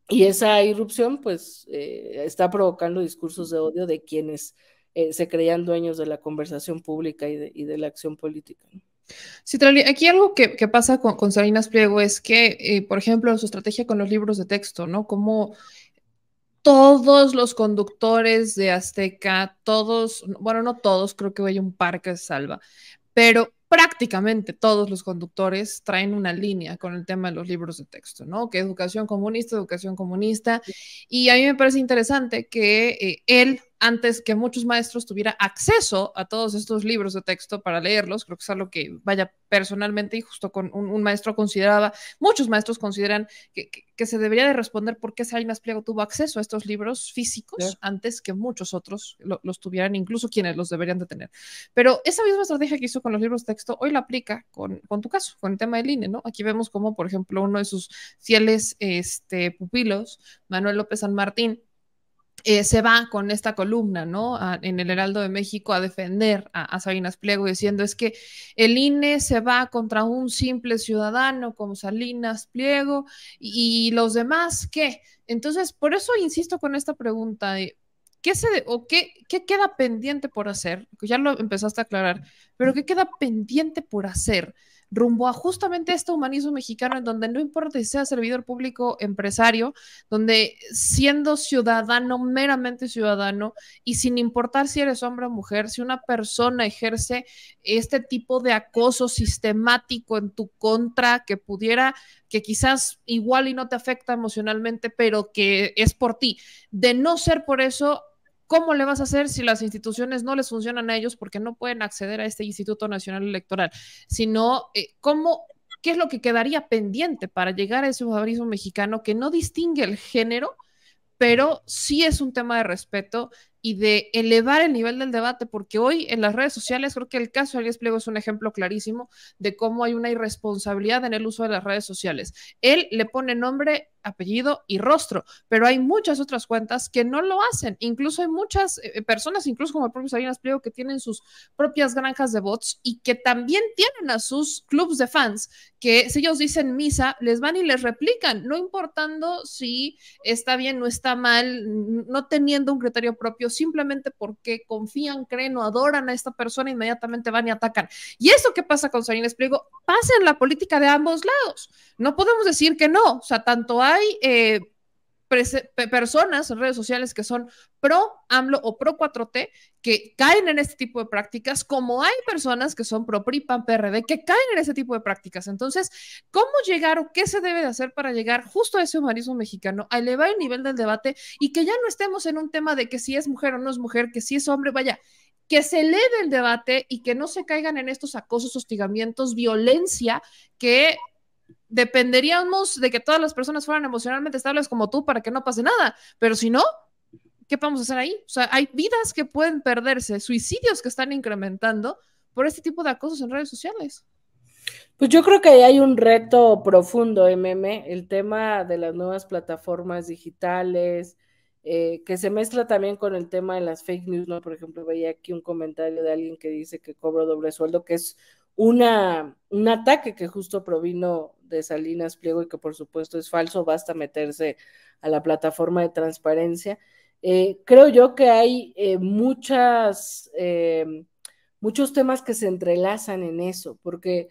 [SPEAKER 2] y esa irrupción, pues, eh, está provocando discursos de odio de quienes eh, se creían dueños de la conversación pública y de, la acción política.
[SPEAKER 1] Sí, aquí algo que, pasa con, con, Salinas Pliego es que, eh, por ejemplo, su estrategia con los libros de texto, ¿no? Como todos los conductores de Azteca, todos, bueno, no todos, creo que hay un par que salva, pero prácticamente todos los conductores traen una línea con el tema de los libros de texto, ¿no? Que educación comunista, educación comunista. Y a mí me parece interesante que eh, él antes que muchos maestros tuviera acceso a todos estos libros de texto para leerlos. Creo que es algo que, vaya, personalmente y justo con un, maestro consideraba, muchos maestros consideran que, se debería de responder por qué Salinas Pliego tuvo acceso a estos libros físicos antes que muchos otros los tuvieran, incluso quienes los deberían de tener. Pero esa misma estrategia que hizo con los libros de texto, hoy la aplica con, tu caso, con el tema del INE, ¿no? Aquí vemos como, por ejemplo, uno de sus fieles este, pupilos, Manuel López San Martín, eh, se va con esta columna, ¿no? en el Heraldo de México a defender a, Salinas Pliego diciendo es que el INE se va contra un simple ciudadano como Salinas Pliego y, los demás, ¿qué? Entonces, por eso insisto con esta pregunta de, ¿qué, se o qué, qué queda pendiente por hacer? Ya lo empezaste a aclarar, pero ¿qué queda pendiente por hacer? rumbo a justamente este humanismo mexicano en donde no importa si sea servidor público, empresario, donde siendo ciudadano, meramente ciudadano, y sin importar si eres hombre o mujer, si una persona ejerce este tipo de acoso sistemático en tu contra que pudiera, que quizás igual y no te afecta emocionalmente, pero que es por ti, de no ser por eso, ¿Cómo le vas a hacer si las instituciones no les funcionan a ellos porque no pueden acceder a este Instituto Nacional Electoral? Sino, eh, ¿cómo, qué es lo que quedaría pendiente para llegar a ese favorismo mexicano que no distingue el género, pero sí es un tema de respeto y de elevar el nivel del debate, porque hoy en las redes sociales creo que el caso de Arias Pliego es un ejemplo clarísimo de cómo hay una irresponsabilidad en el uso de las redes sociales. Él le pone nombre apellido y rostro, pero hay muchas otras cuentas que no lo hacen. Incluso hay muchas eh, personas, incluso como el propio Salinas Pliego, que tienen sus propias granjas de bots y que también tienen a sus clubs de fans, que si ellos dicen misa, les van y les replican, no importando si está bien o está mal, no teniendo un criterio propio, simplemente porque confían, creen o adoran a esta persona, inmediatamente van y atacan. Y eso que pasa con Salinas Pliego pasa en la política de ambos lados. No podemos decir que no, o sea, tanto a hay eh, personas en redes sociales que son pro AMLO o pro 4T que caen en este tipo de prácticas, como hay personas que son pro PRI, PAN, PRD que caen en este tipo de prácticas. Entonces, ¿cómo llegar o qué se debe de hacer para llegar justo a ese humanismo mexicano, a elevar el nivel del debate y que ya no estemos en un tema de que si es mujer o no es mujer, que si es hombre, vaya, que se eleve el debate y que no se caigan en estos acosos, hostigamientos, violencia que dependeríamos de que todas las personas fueran emocionalmente estables como tú para que no pase nada, pero si no, ¿qué podemos hacer ahí? O sea, hay vidas que pueden perderse, suicidios que están incrementando por este tipo de acosos en redes sociales.
[SPEAKER 2] Pues yo creo que hay un reto profundo, MM, el tema de las nuevas plataformas digitales, eh, que se mezcla también con el tema de las fake news, ¿no? Por ejemplo, veía aquí un comentario de alguien que dice que cobro doble sueldo, que es un ataque que justo provino de Salinas Pliego y que por supuesto es falso, basta meterse a la plataforma de transparencia. Eh, creo yo que hay eh, muchas, eh, muchos temas que se entrelazan en eso, porque,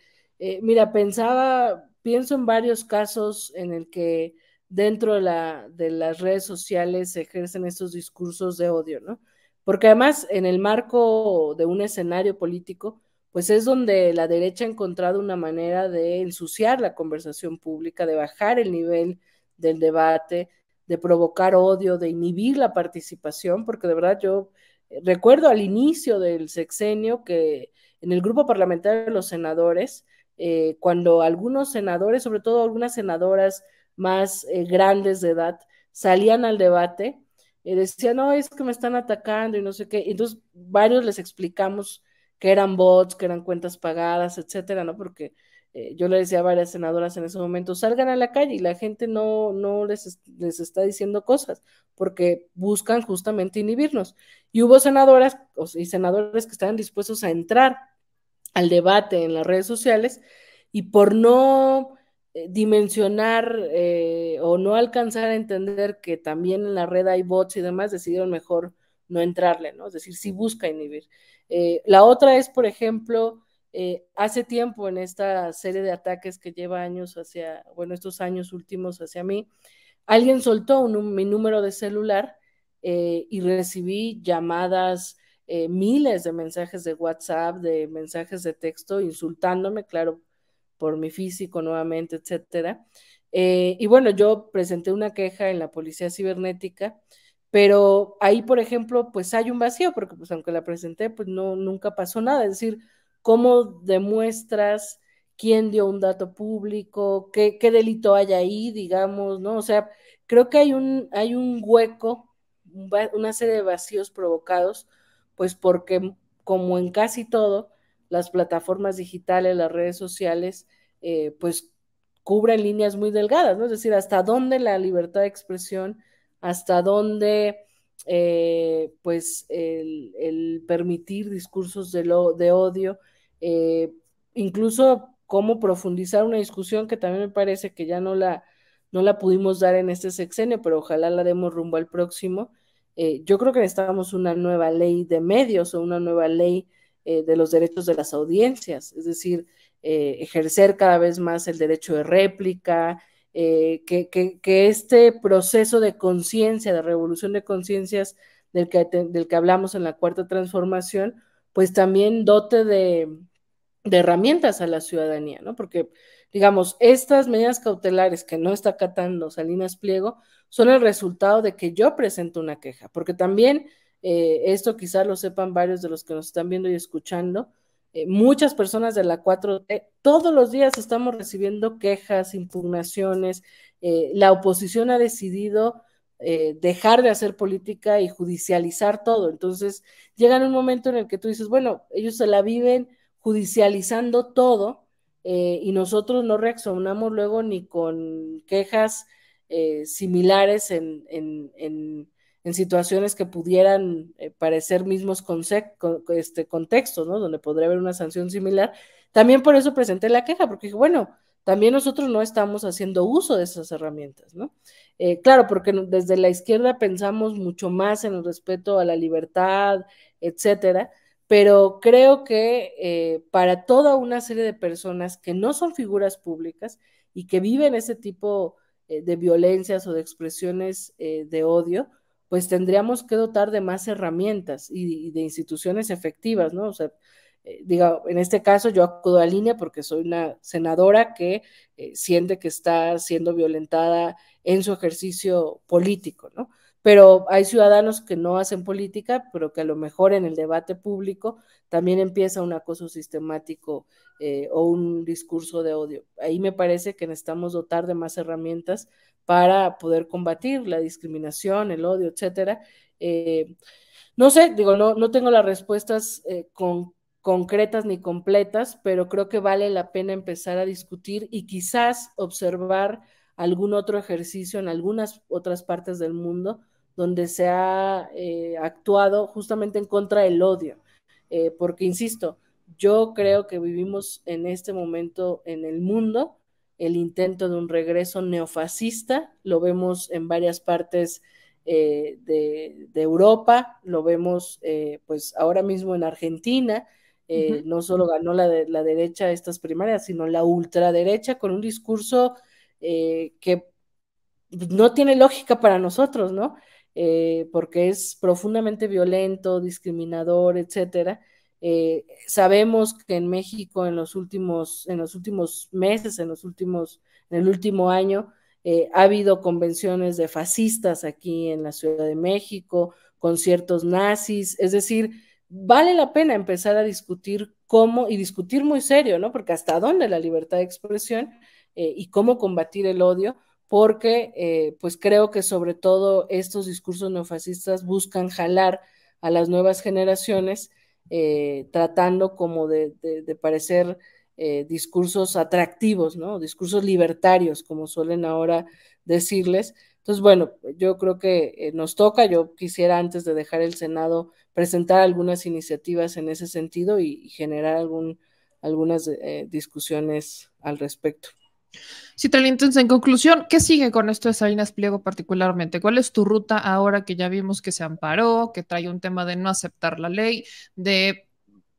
[SPEAKER 2] mira, pensaba, pienso en varios casos en el que dentro de, de las redes sociales se ejercen estos discursos de odio, ¿no? Porque además, en el marco de un escenario político, pues es donde la derecha ha encontrado una manera de ensuciar la conversación pública, de bajar el nivel del debate, de provocar odio, de inhibir la participación, porque de verdad yo eh, recuerdo al inicio del sexenio que en el grupo parlamentario de los senadores, eh, cuando algunos senadores, sobre todo algunas senadoras más eh, grandes de edad, salían al debate, y decían, no, es que me están atacando y no sé qué. Entonces, varios les explicamos que eran bots, que eran cuentas pagadas, etcétera, ¿no? Porque eh, yo le decía a varias senadoras en ese momento, salgan a la calle y la gente no, no les, les está diciendo cosas, porque buscan justamente inhibirnos. Y hubo senadoras y senadores que estaban dispuestos a entrar al debate en las redes sociales y por no eh, dimensionar eh, o no alcanzar a entender que también en la red hay bots y demás, decidieron mejor no entrarle, ¿no? Es decir, sí busca inhibir. Eh, la otra es, por ejemplo, eh, hace tiempo en esta serie de ataques que lleva años hacia, bueno, estos años últimos hacia mí, alguien soltó mi número de celular eh, y recibí llamadas, miles de mensajes de WhatsApp, de mensajes de texto, insultándome, claro, por mi físico nuevamente, etcétera. y bueno, yo presenté una queja en la policía cibernética pero ahí, por ejemplo, pues hay un vacío, porque pues aunque la presenté, pues no, nunca pasó nada. Es decir, ¿cómo demuestras quién dio un dato público? ¿Qué, delito hay ahí, digamos, no? O sea, creo que hay un, hay un hueco, una serie de vacíos provocados, pues porque como en casi todo, las plataformas digitales, las redes sociales, eh, pues cubren líneas muy delgadas, ¿no? Es decir, hasta dónde la libertad de expresión hasta dónde eh, pues el, permitir discursos de, odio, eh, incluso cómo profundizar una discusión que también me parece que ya no la, no la pudimos dar en este sexenio, pero ojalá la demos rumbo al próximo. Eh, yo creo que necesitamos una nueva ley de medios o una nueva ley de los derechos de las audiencias, es decir, ejercer cada vez más el derecho de réplica, eh, que, este proceso de conciencia, de revolución de conciencias del que, hablamos en la cuarta transformación, pues también dote de, herramientas a la ciudadanía, ¿no? Porque, digamos, estas medidas cautelares que no está acatando Salinas Pliego son el resultado de que yo presento una queja, porque también, eh, esto quizás lo sepan varios de los que nos están viendo y escuchando, eh, muchas personas de la 4 d todos los días estamos recibiendo quejas, impugnaciones, eh, la oposición ha decidido eh, dejar de hacer política y judicializar todo. Entonces, llega un momento en el que tú dices, bueno, ellos se la viven judicializando todo y nosotros no reaccionamos luego ni con quejas similares en, en situaciones que pudieran eh, parecer mismos con, este, contextos, ¿no? Donde podría haber una sanción similar. También por eso presenté la queja, porque dije, bueno, también nosotros no estamos haciendo uso de esas herramientas, ¿no? Eh, claro, porque desde la izquierda pensamos mucho más en el respeto a la libertad, etcétera, pero creo que eh, para toda una serie de personas que no son figuras públicas y que viven ese tipo de violencias o de expresiones de odio, pues tendríamos que dotar de más herramientas y, de instituciones efectivas, ¿no? O sea, eh, diga, en este caso yo acudo a línea porque soy una senadora que eh, siente que está siendo violentada en su ejercicio político, ¿no? pero hay ciudadanos que no hacen política, pero que a lo mejor en el debate público también empieza un acoso sistemático eh, o un discurso de odio. Ahí me parece que necesitamos dotar de más herramientas para poder combatir la discriminación, el odio, etcétera. Eh, no sé, digo, no, tengo las respuestas eh, concretas ni completas, pero creo que vale la pena empezar a discutir y quizás observar algún otro ejercicio en algunas otras partes del mundo donde se ha eh, actuado justamente en contra del odio. Eh, porque, insisto, yo creo que vivimos en este momento en el mundo el intento de un regreso neofascista, lo vemos en varias partes eh, de, Europa, lo vemos pues ahora mismo en Argentina, no solo ganó la, la derecha estas primarias, sino la ultraderecha con un discurso que no tiene lógica para nosotros, ¿no? Eh, porque es profundamente violento, discriminador, etcétera. Eh, sabemos que en México en los últimos, en los últimos meses, en los últimos, en el último año, eh, ha habido convenciones de fascistas aquí en la Ciudad de México, conciertos nazis, es decir, vale la pena empezar a discutir cómo, y discutir muy serio, ¿no? Porque hasta dónde la libertad de expresión y cómo combatir el odio, porque eh, pues creo que sobre todo estos discursos neofascistas buscan jalar a las nuevas generaciones eh, tratando como de, parecer eh, discursos atractivos, ¿no? Discursos libertarios, como suelen ahora decirles. Entonces, bueno, yo creo que nos toca, yo quisiera antes de dejar el Senado presentar algunas iniciativas en ese sentido y, generar algunas discusiones al respecto
[SPEAKER 1] te entonces, en conclusión, ¿qué sigue con esto de Salinas Pliego particularmente? ¿Cuál es tu ruta ahora que ya vimos que se amparó, que trae un tema de no aceptar la ley, de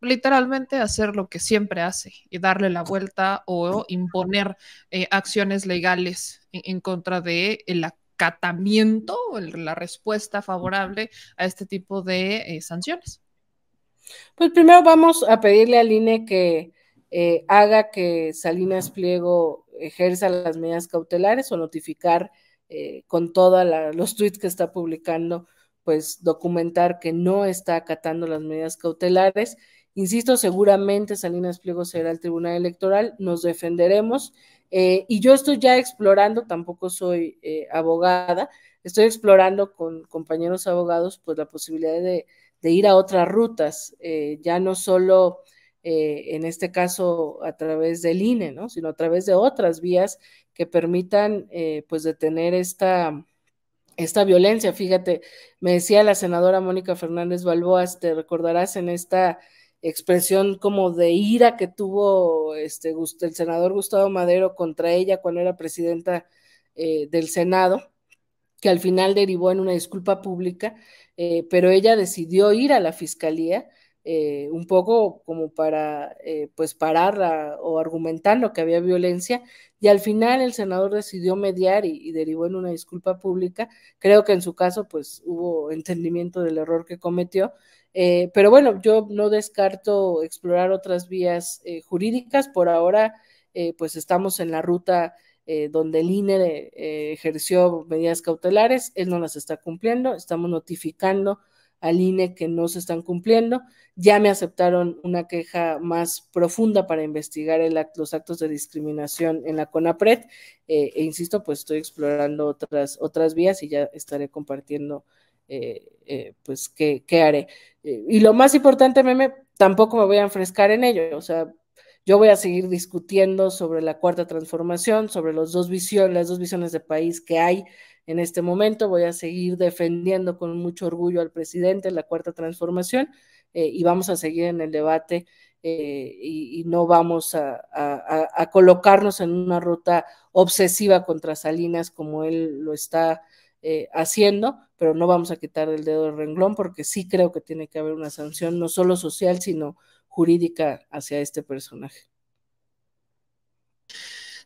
[SPEAKER 1] literalmente hacer lo que siempre hace y darle la vuelta o imponer eh, acciones legales en, contra de el acatamiento, o la respuesta favorable a este tipo de eh, sanciones?
[SPEAKER 2] Pues primero vamos a pedirle al INE que eh, haga que Salinas Pliego ejerza las medidas cautelares o notificar eh, con todos los tweets que está publicando, pues documentar que no está acatando las medidas cautelares. Insisto, seguramente Salinas Pliego será el Tribunal Electoral, nos defenderemos. Eh, y yo estoy ya explorando, tampoco soy eh, abogada, estoy explorando con compañeros abogados pues la posibilidad de, de ir a otras rutas, ya no solo eh, en este caso a través del INE, ¿no? sino a través de otras vías que permitan eh, pues detener esta, esta violencia. Fíjate, me decía la senadora Mónica Fernández Balboas, te recordarás en esta expresión como de ira que tuvo este, el senador Gustavo Madero contra ella cuando era presidenta eh, del Senado, que al final derivó en una disculpa pública, pero ella decidió ir a la fiscalía eh, un poco como para eh, pues parar o argumentando que había violencia y al final el senador decidió mediar y, derivó en una disculpa pública. Creo que en su caso pues hubo entendimiento del error que cometió, eh, pero bueno, yo no descarto explorar otras vías jurídicas. Por ahora pues estamos en la ruta donde el INE ejerció medidas cautelares, él no las está cumpliendo, estamos notificando al INE que no se están cumpliendo. Ya me aceptaron una queja más profunda para investigar el los actos de discriminación en la CONAPRED. Eh, e insisto, pues estoy explorando otras, otras vías y ya estaré compartiendo. Eh, eh, pues qué, qué haré. y lo más importante, meme, tampoco me voy a enfrescar en ello. O sea, yo voy a seguir discutiendo sobre la cuarta transformación, sobre los dos las dos visiones de país que hay en este momento. Voy a seguir defendiendo con mucho orgullo al presidente la cuarta transformación eh, y vamos a seguir en el debate eh, y, no vamos a, colocarnos en una ruta obsesiva contra Salinas como él lo está eh, haciendo, pero no vamos a quitar del dedo del renglón porque sí creo que tiene que haber una sanción no solo social, sino jurídica hacia este personaje.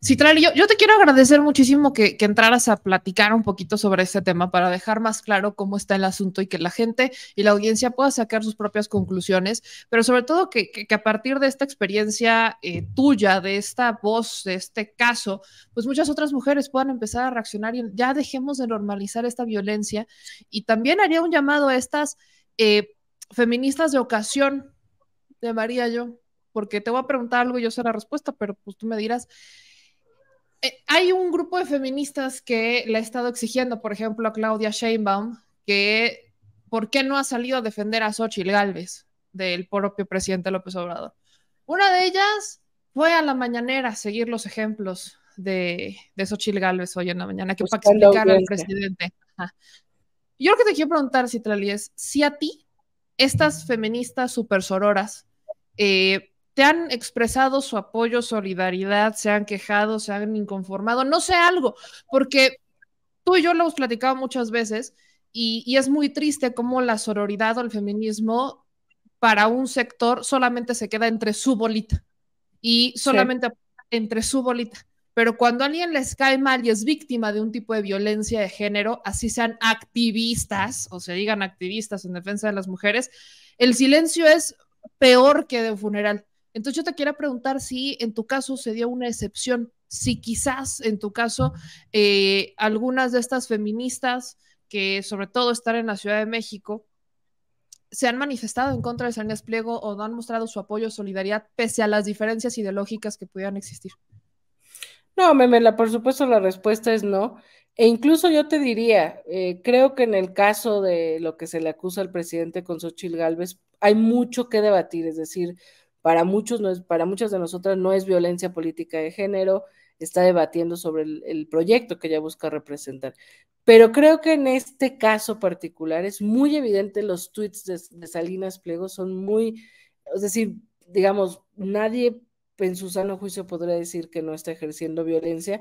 [SPEAKER 1] Citral, yo, yo te quiero agradecer muchísimo que, entraras a platicar un poquito sobre este tema para dejar más claro cómo está el asunto y que la gente y la audiencia pueda sacar sus propias conclusiones, pero sobre todo que, a partir de esta experiencia eh, tuya, de esta voz, de este caso, pues muchas otras mujeres puedan empezar a reaccionar y ya dejemos de normalizar esta violencia. Y también haría un llamado a estas eh, feministas de ocasión, María, yo, porque te voy a preguntar algo y yo sé la respuesta, pero pues tú me dirás. Eh, hay un grupo de feministas que le ha estado exigiendo, por ejemplo, a Claudia Sheinbaum, que por qué no ha salido a defender a Xochitl Galvez del propio presidente López Obrador. Una de ellas fue a la mañanera a seguir los ejemplos de, de Xochitl Galvez hoy en la mañana, que para explicar al presidente. Yo lo que te quiero preguntar, Citrali, es si a ti estas feministas super sororas eh, te han expresado su apoyo, solidaridad, se han quejado, se han inconformado, no sé algo, porque tú y yo lo hemos platicado muchas veces y, es muy triste cómo la sororidad o el feminismo para un sector solamente se queda entre su bolita y solamente entre su bolita. Pero cuando a alguien les cae mal y es víctima de un tipo de violencia de género, así sean activistas o se digan activistas en defensa de las mujeres, el silencio es peor que de un funeral. Entonces yo te quiero preguntar si en tu caso se dio una excepción, si quizás en tu caso eh, algunas de estas feministas que sobre todo están en la Ciudad de México se han manifestado en contra de ese despliegue o no han mostrado su apoyo, solidaridad, pese a las diferencias ideológicas que pudieran existir.
[SPEAKER 2] No, Memela, por supuesto la respuesta es no. E incluso yo te diría, eh, creo que en el caso de lo que se le acusa al presidente con Xochitl Gálvez, hay mucho que debatir, es decir, para muchos, para muchas de nosotras no es violencia política de género, está debatiendo sobre el, proyecto que ella busca representar. Pero creo que en este caso particular es muy evidente los tweets de, Salinas Pliego son muy, es decir, digamos, nadie en su sano juicio podría decir que no está ejerciendo violencia.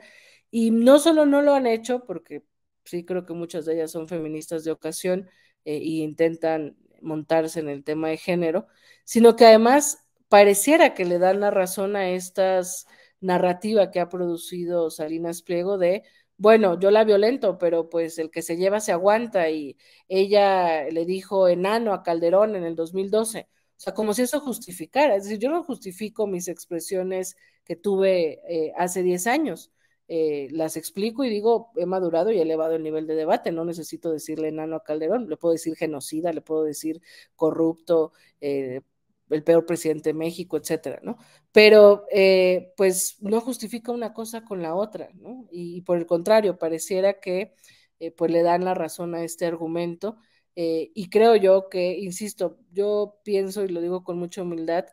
[SPEAKER 2] Y no solo no lo han hecho, porque sí creo que muchas de ellas son feministas de ocasión e intentan montarse en el tema de género, sino que además pareciera que le dan la razón a estas narrativa que ha producido Salinas Pliego de, bueno, yo la violento, pero pues el que se lleva se aguanta y ella le dijo enano a Calderón en el 2012. O sea, como si eso justificara. Es decir, yo no justifico mis expresiones que tuve eh, hace 10 años. Eh, las explico y digo, he madurado y he elevado el nivel de debate, no necesito decirle enano a Calderón, le puedo decir genocida, le puedo decir corrupto, eh, el peor presidente de México, etcétera, ¿no? Pero eh, pues no justifica una cosa con la otra, ¿no? Y, por el contrario, pareciera que eh, pues le dan la razón a este argumento. Eh, y creo yo que, insisto, yo pienso y lo digo con mucha humildad,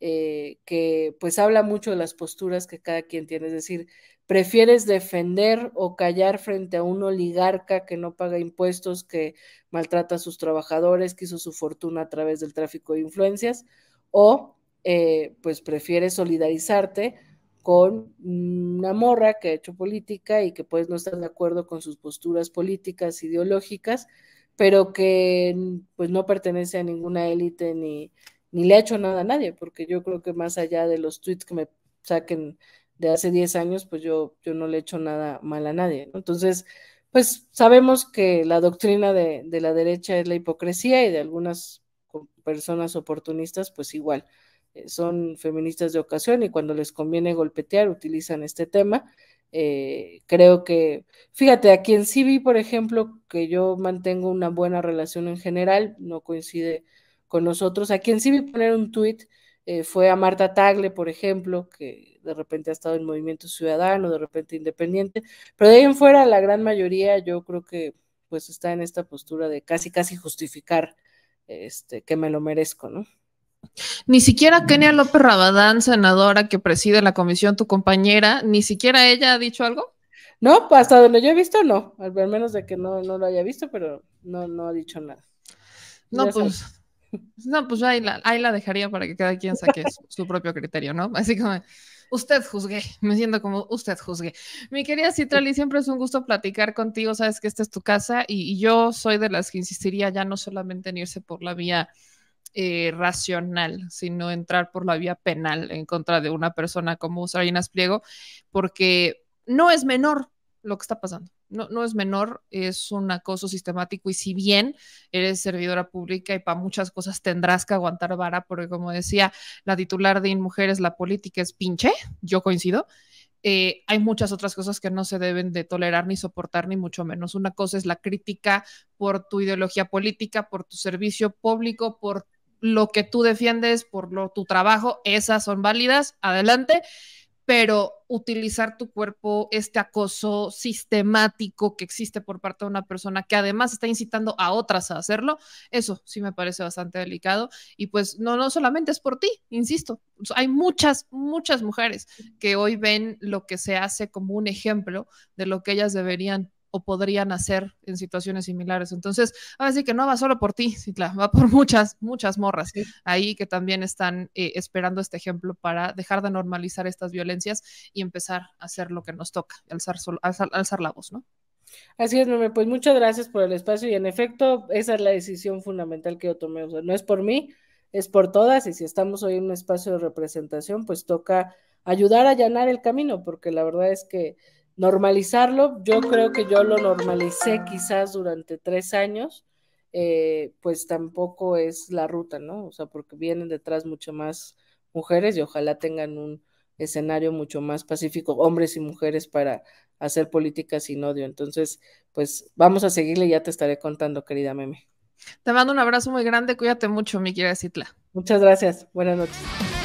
[SPEAKER 2] que pues habla mucho de las posturas que cada quien tiene, es decir, ¿Prefieres defender o callar frente a un oligarca que no paga impuestos, que maltrata a sus trabajadores, que hizo su fortuna a través del tráfico de influencias? ¿O eh, pues prefieres solidarizarte con una morra que ha hecho política y que pues, no estás de acuerdo con sus posturas políticas, ideológicas, pero que pues no pertenece a ninguna élite ni, ni le ha hecho nada a nadie? Porque yo creo que más allá de los tweets que me saquen de hace 10 años, pues yo, yo no le he hecho nada mal a nadie. Entonces, pues sabemos que la doctrina de, la derecha es la hipocresía y de algunas personas oportunistas, pues igual, eh, son feministas de ocasión y cuando les conviene golpetear utilizan este tema. Eh, creo que, fíjate, a quien sí vi, por ejemplo, que yo mantengo una buena relación en general, no coincide con nosotros, a quien sí vi poner un tuit eh, fue a Marta Tagle, por ejemplo, que de repente ha estado en Movimiento Ciudadano, de repente Independiente, pero de ahí en fuera la gran mayoría yo creo que pues está en esta postura de casi, casi justificar este, que me lo merezco, ¿no?
[SPEAKER 1] Ni siquiera Kenia López Rabadán, senadora que preside la comisión, tu compañera, ni siquiera ella ha dicho algo. No,
[SPEAKER 2] pues, hasta donde yo he visto, no. Al menos de que no, no lo haya visto, pero no, no ha dicho nada. No, pues. No, pues ahí la,
[SPEAKER 1] dejaría para que cada quien saque su, su propio criterio, ¿no? Así como, Usted juzgue, me siento como usted juzgue. Mi querida Citrali, siempre es un gusto platicar contigo, sabes que esta es tu casa y, yo soy de las que insistiría ya no solamente en irse por la vía eh, racional, sino entrar por la vía penal en contra de una persona como Sarinas Pliego, porque no es menor lo que está pasando no, es menor, es un acoso sistemático y si bien eres servidora pública y para muchas cosas tendrás que aguantar vara, porque como decía la titular de inmujeres, Mujeres, la política es pinche, yo coincido, eh, hay muchas otras cosas que no se deben de tolerar ni soportar, ni mucho menos. Una cosa es la crítica por tu ideología política, por tu servicio público, por lo que tú defiendes, por lo, tu trabajo, esas son válidas, adelante, pero utilizar tu cuerpo, este acoso sistemático que existe por parte de una persona que además está incitando a otras a hacerlo, eso sí me parece bastante delicado. Y pues no, no solamente es por ti, insisto, pues, hay muchas, muchas mujeres que hoy ven lo que se hace como un ejemplo de lo que ellas deberían o podrían hacer en situaciones similares. Entonces, así que no va solo por ti, Citla, va por muchas, muchas morras ahí que también están eh, esperando este ejemplo para dejar de normalizar estas violencias y empezar a hacer lo que nos toca, alzar, alzar, alzar la voz, ¿no?
[SPEAKER 2] Así es, meme, pues muchas gracias por el espacio y en efecto, esa es la decisión fundamental que yo tomé. O sea, no es por mí, es por todas y si estamos hoy en un espacio de representación, pues toca ayudar a allanar el camino, porque la verdad es que normalizarlo. Yo creo que yo lo normalicé quizás durante tres años, eh, pues tampoco es la ruta, ¿no? O sea, porque vienen detrás mucho más mujeres y ojalá tengan un escenario mucho más pacífico, hombres y mujeres, para hacer política sin odio. Entonces, pues vamos a seguirle y ya te estaré contando, querida Meme.
[SPEAKER 1] Te mando un abrazo muy grande, cuídate mucho, mi querida Citla. Muchas gracias, buenas noches.